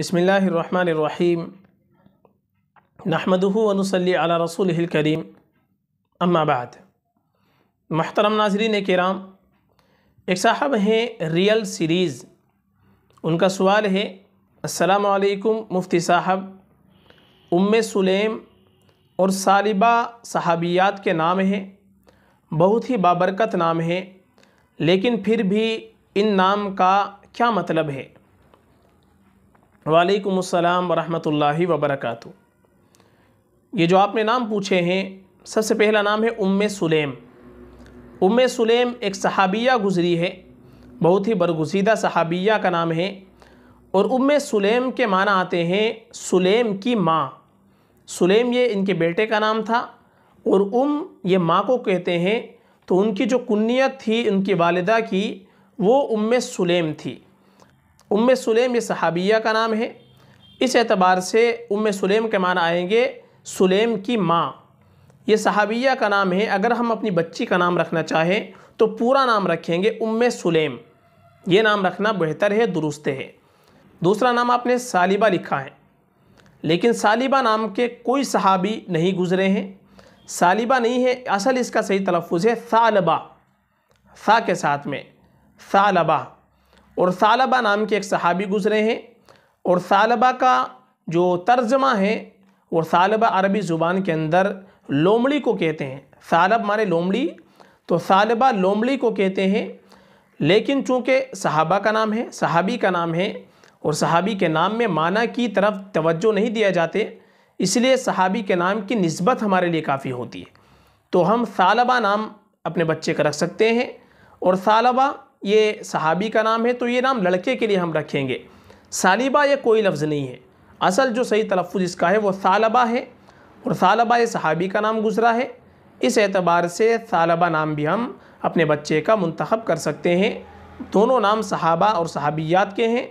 बसमीम नहमदूनसली रसूल करीम अम्माबाद महतरम नाजरीन कराम एक साहब हैं रियल सीरीज़ उनका सवाल है असलकुम मुफ्ती साहब उम सुलेम और सालिबा सहाबियात के नाम हैं बहुत ही बाबरकत नाम हैं लेकिन फिर भी इन नाम का क्या मतलब है वालेकुम अस्सलाम वरहमतुल्लाहि वबरकातु ये जो आपने नाम पूछे हैं सबसे पहला नाम है उम सुलेम उम सुलेम एक सहाबिया गुज़री है बहुत ही बरगुजीदा सहाबिया का नाम है और उम सुलेम के माना आते हैं सुलेम की माँ सुलेम ये इनके बेटे का नाम था और उम ये माँ को कहते हैं तो उनकी जो कुन्नीत थी उनकी वालदा की वो उम सुलेम थी उम सुलेम ये सहाबिया का नाम है इस एतबार से उम सुलेम के मान आएंगे सुलेम की माँ ये सहाबिया का नाम है अगर हम अपनी बच्ची का नाम रखना चाहें तो पूरा नाम रखेंगे उम सुलेम ये नाम रखना बेहतर है दुरुस्त है दूसरा नाम आपने सालिबा लिखा है लेकिन सालिबा नाम के कोई सहाबी नहीं गुज़रे हैं सालिबा नहीं है असल इसका सही तलफ़ है सालबा सा के साथ में सालबा और सालबा नाम के एक सहाबी गुज़रे हैं और सालबा का जो तर्जमा है और सालबा अरबी ज़ुबान के अंदर लोमड़ी को कहते हैं सालब मारे लोमड़ी तो सालबा लोमड़ी को कहते हैं लेकिन चूँकि सहाबा का नाम है सहाबी का नाम है और सहाबी के नाम में माना की तरफ तवज्जो नहीं दिया जाते इसलिए सहाबी के नाम की नस्बत हमारे लिए काफ़ी होती है तो हम सालबा नाम अपने बच्चे का रख सकते हैं और सालबा ये सहाबी का नाम है तो ये नाम लड़के के लिए हम रखेंगे सालिबा ये कोई लफ्ज़ नहीं है असल जो सही तलफ़ इसका है वो सालबा है और सालबा ये सहाबी का नाम गुज़रा है इस एतबार से सालबा नाम भी हम अपने बच्चे का मंतखब कर सकते हैं दोनों नाम सहाबा और सहाबियात के हैं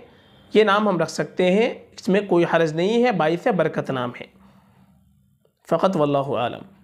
ये नाम हम रख सकते हैं इसमें कोई हरज नहीं है बाईस बरकत नाम है फ़कत वल्लम